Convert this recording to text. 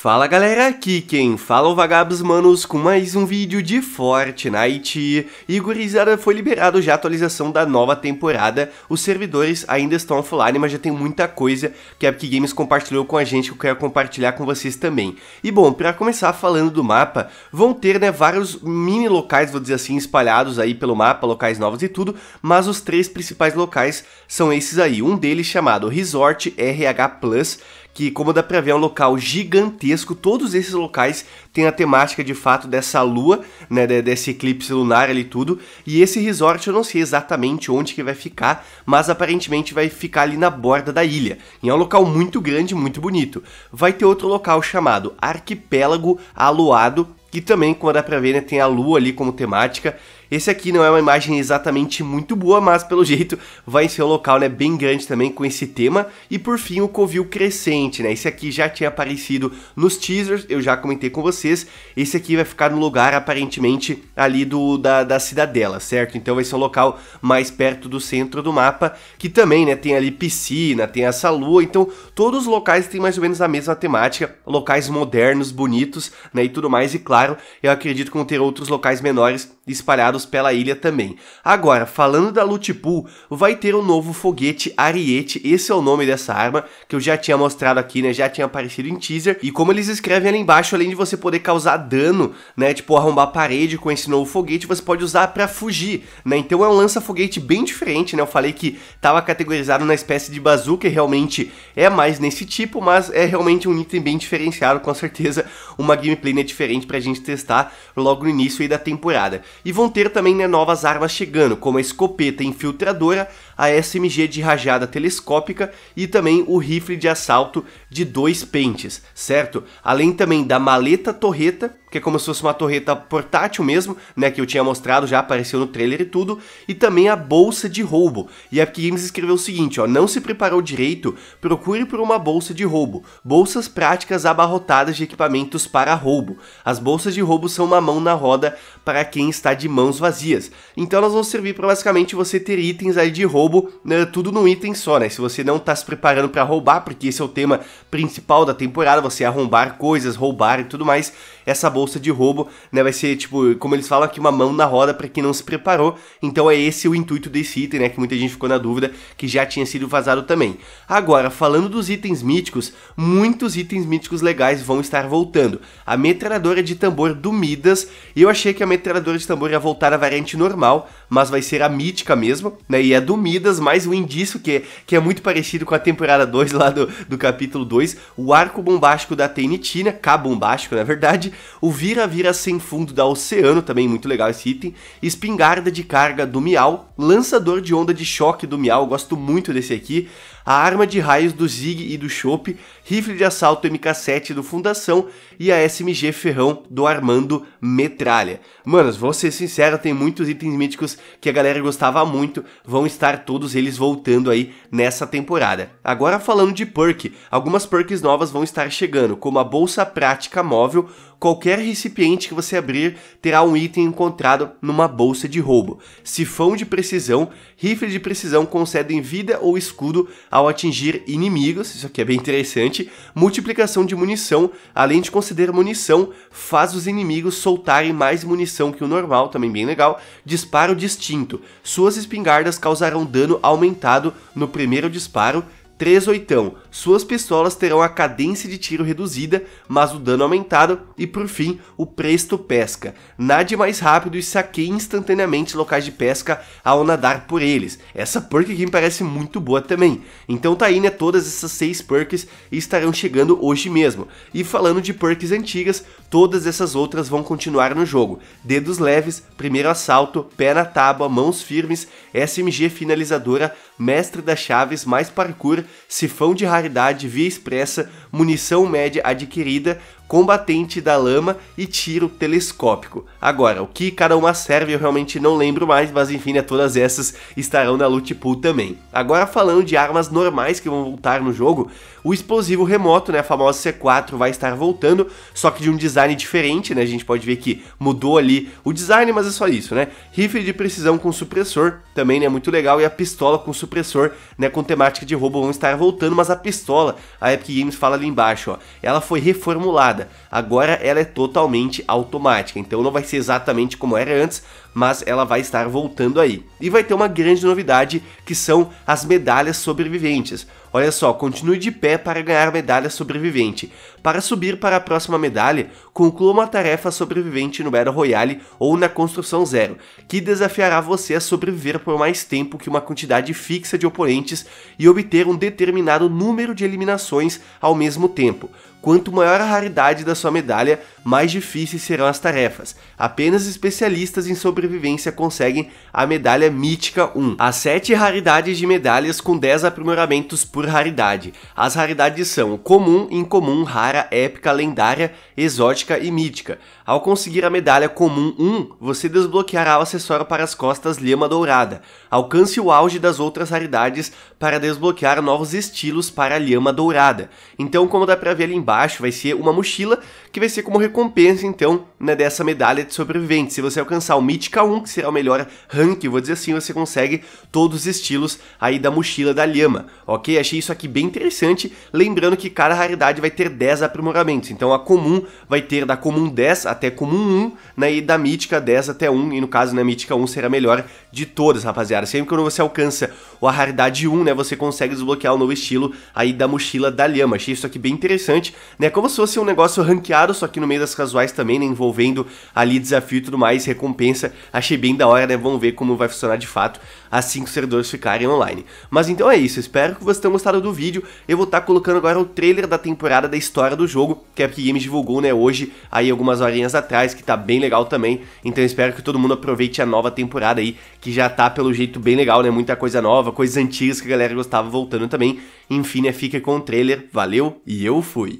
Fala galera, aqui quem fala é o Vagabos Manos com mais um vídeo de Fortnite. E gurizada, foi liberado já a atualização da nova temporada, os servidores ainda estão offline, mas já tem muita coisa que a Epic Games compartilhou com a gente que eu quero compartilhar com vocês também. E bom, para começar falando do mapa, vão ter né, vários mini locais, vou dizer assim, espalhados aí pelo mapa, locais novos e tudo, mas os três principais locais são esses aí, um deles chamado Resort RH Plus, que, como dá pra ver, é um local gigantesco. Todos esses locais têm a temática de fato dessa lua, né? Desse eclipse lunar ali tudo. E esse resort eu não sei exatamente onde que vai ficar, mas aparentemente vai ficar ali na borda da ilha. E é um local muito grande, muito bonito. Vai ter outro local chamado Arquipélago Aluado, que também, como dá pra ver, né, tem a lua ali como temática. Esse aqui não é uma imagem exatamente muito boa, mas pelo jeito vai ser um local né, bem grande também com esse tema. E por fim o covil crescente, né? Esse aqui já tinha aparecido nos teasers, eu já comentei com vocês. Esse aqui vai ficar no lugar aparentemente ali do da, da cidadela, certo? Então vai ser um local mais perto do centro do mapa, que também né, tem ali piscina, tem essa lua. Então todos os locais têm mais ou menos a mesma temática, locais modernos, bonitos né, e tudo mais. E claro, eu acredito que vão ter outros locais menores espalhados espalhados pela ilha também. Agora, falando da Pool, vai ter o um novo foguete Ariete, esse é o nome dessa arma, que eu já tinha mostrado aqui, né, já tinha aparecido em teaser, e como eles escrevem ali embaixo, além de você poder causar dano, né, tipo arrombar a parede com esse novo foguete, você pode usar para fugir, né, então é um lança-foguete bem diferente, né, eu falei que tava categorizado na espécie de bazuca e realmente é mais nesse tipo, mas é realmente um item bem diferenciado, com certeza uma gameplay né, diferente pra gente testar logo no início aí da temporada. E vão ter ter também né, novas armas chegando, como a escopeta infiltradora a SMG de rajada telescópica e também o rifle de assalto de dois pentes, certo? Além também da maleta torreta, que é como se fosse uma torreta portátil mesmo, né, que eu tinha mostrado, já apareceu no trailer e tudo, e também a bolsa de roubo. E a Epic Games escreveu o seguinte, ó, não se preparou direito, procure por uma bolsa de roubo, bolsas práticas abarrotadas de equipamentos para roubo. As bolsas de roubo são uma mão na roda para quem está de mãos vazias. Então elas vão servir para basicamente você ter itens aí de roubo roubo, né, tudo num item só, né? Se você não tá se preparando para roubar, porque esse é o tema principal da temporada, você arrombar coisas, roubar e tudo mais, essa bolsa de roubo, né, vai ser tipo, como eles falam aqui, uma mão na roda para quem não se preparou. Então é esse o intuito desse item, né, que muita gente ficou na dúvida, que já tinha sido vazado também. Agora, falando dos itens míticos, muitos itens míticos legais vão estar voltando. A metralhadora de tambor do Midas, eu achei que a metralhadora de tambor ia voltar na variante normal, mas vai ser a mítica mesmo, né? E é do Midas mais um indício que, é, que é muito parecido com a temporada 2 lá do, do capítulo 2, o arco bombástico da Tenitina, né? K bombástico na verdade, o vira-vira sem fundo da Oceano, também muito legal esse item, espingarda de carga do Miau, lançador de onda de choque do Miau, gosto muito desse aqui, a arma de raios do Zig e do Chope, rifle de assalto MK7 do Fundação e a SMG Ferrão do Armando Metralha. Manos, vou ser sincero, tem muitos itens míticos que a galera gostava muito, vão estar todos eles voltando aí nessa temporada. Agora falando de perk, algumas perks novas vão estar chegando, como a Bolsa Prática Móvel, qualquer recipiente que você abrir terá um item encontrado numa bolsa de roubo. Sifão de precisão, rifle de precisão concedem vida ou escudo ao atingir inimigos, isso aqui é bem interessante, multiplicação de munição, além de conceder munição, faz os inimigos soltarem mais munição que o normal, também bem legal, disparo distinto, suas espingardas causarão dano aumentado no primeiro disparo 3 oitão. Suas pistolas terão a cadência de tiro reduzida, mas o dano aumentado e por fim, o presto pesca. Nade mais rápido e saqueie instantaneamente locais de pesca ao nadar por eles. Essa perk aqui me parece muito boa também. Então tá aí, né, todas essas seis perks estarão chegando hoje mesmo. E falando de perks antigas, todas essas outras vão continuar no jogo. Dedos leves, primeiro assalto, pé na tábua, mãos firmes, SMG finalizadora, mestre das chaves, mais parkour cifão de raridade via expressa, munição média adquirida, combatente da lama e tiro telescópico. Agora, o que cada uma serve eu realmente não lembro mais, mas enfim, né, todas essas estarão na loot pool também. Agora falando de armas normais que vão voltar no jogo, o explosivo remoto, né, a famosa C4 vai estar voltando, só que de um design diferente, né, a gente pode ver que mudou ali o design, mas é só isso, né. Rifle de precisão com supressor, também, né, muito legal, e a pistola com supressor, né, com temática de roubo vão estar voltando, mas a pistola, a Epic Games fala ali embaixo, ó, ela foi reformulada, Agora ela é totalmente automática, então não vai ser exatamente como era antes, mas ela vai estar voltando aí. E vai ter uma grande novidade que são as medalhas sobreviventes. Olha só, continue de pé para ganhar medalha sobrevivente. Para subir para a próxima medalha, conclua uma tarefa sobrevivente no Battle Royale ou na Construção Zero, que desafiará você a sobreviver por mais tempo que uma quantidade fixa de oponentes e obter um determinado número de eliminações ao mesmo tempo. Quanto maior a raridade da sua medalha, mais difíceis serão as tarefas. Apenas especialistas em sobrevivência conseguem a medalha mítica 1. Há 7 raridades de medalhas com 10 aprimoramentos por raridade. As raridades são comum, incomum, rara, épica, lendária, exótica e mítica. Ao conseguir a medalha comum 1, você desbloqueará o acessório para as costas Lhama Dourada. Alcance o auge das outras raridades para desbloquear novos estilos para a Lhama Dourada. Então, como dá pra ver ali embaixo vai ser uma mochila que vai ser como recompensa, então, né, dessa medalha de sobrevivente. Se você alcançar o Mítica 1, que será o melhor rank, vou dizer assim, você consegue todos os estilos aí da mochila da lhama, ok? Achei isso aqui bem interessante, lembrando que cada raridade vai ter 10 aprimoramentos, então a comum vai ter da comum 10 até comum 1, né, e da mítica 10 até 1, e no caso, né, mítica 1 será a melhor de todas, rapaziada. Sempre que você alcança a raridade 1, né, você consegue desbloquear o novo estilo aí da mochila da lhama. Achei isso aqui bem interessante, né? Como se fosse um negócio ranqueado, só que no meio das casuais também, né? Envolvendo ali desafio e tudo mais, recompensa. Achei bem da hora, né? Vamos ver como vai funcionar de fato assim que os servidores ficarem online. Mas então é isso, espero que vocês tenham gostado do vídeo. Eu vou estar tá colocando agora o trailer da temporada da história do jogo, que a Epic Games divulgou, né? Hoje, aí algumas horinhas atrás, que tá bem legal também. Então espero que todo mundo aproveite a nova temporada aí, que já tá pelo jeito bem legal, né? Muita coisa nova, coisas antigas que a galera gostava voltando também. Enfim, né? Fica com o trailer. Valeu e eu fui.